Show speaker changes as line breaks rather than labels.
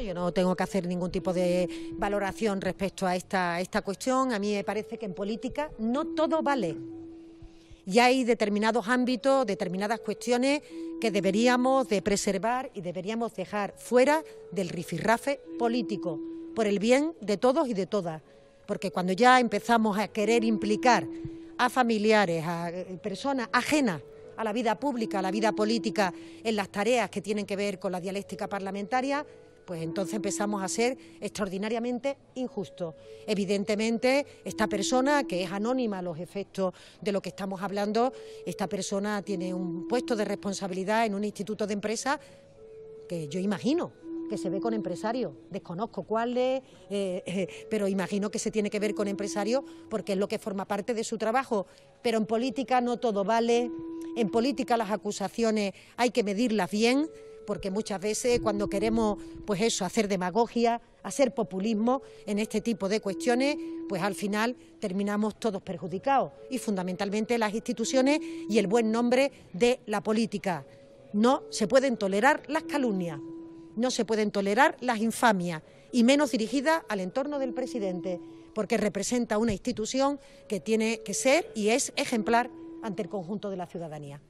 Yo no tengo que hacer ningún tipo de valoración respecto a esta, cuestión. A mí me parece que en política no todo vale. Y hay determinados ámbitos, determinadas cuestiones que deberíamos de preservar y deberíamos dejar fuera del rifirrafe político, por el bien de todos y de todas. Porque cuando ya empezamos a querer implicar a familiares, a eh, personas ajenas a la vida pública, a la vida política, en las tareas que tienen que ver con la dialéctica parlamentaria, pues entonces empezamos a ser extraordinariamente injustos. Evidentemente, esta persona, que es anónima a los efectos de lo que estamos hablando, esta persona tiene un puesto de responsabilidad en un instituto de empresa que yo imagino que se ve con empresarios, desconozco cuál es, eh, eh, pero imagino que se tiene que ver con empresarios porque es lo que forma parte de su trabajo. Pero en política no todo vale, en política las acusaciones hay que medirlas bien porque muchas veces cuando queremos pues eso, hacer demagogia, hacer populismo en este tipo de cuestiones, pues al final terminamos todos perjudicados y fundamentalmente las instituciones y el buen nombre de la política. No se pueden tolerar las calumnias, no se pueden tolerar las infamias y menos dirigidas al entorno del presidente, porque representa una institución que tiene que ser y es ejemplar ante el conjunto de la ciudadanía.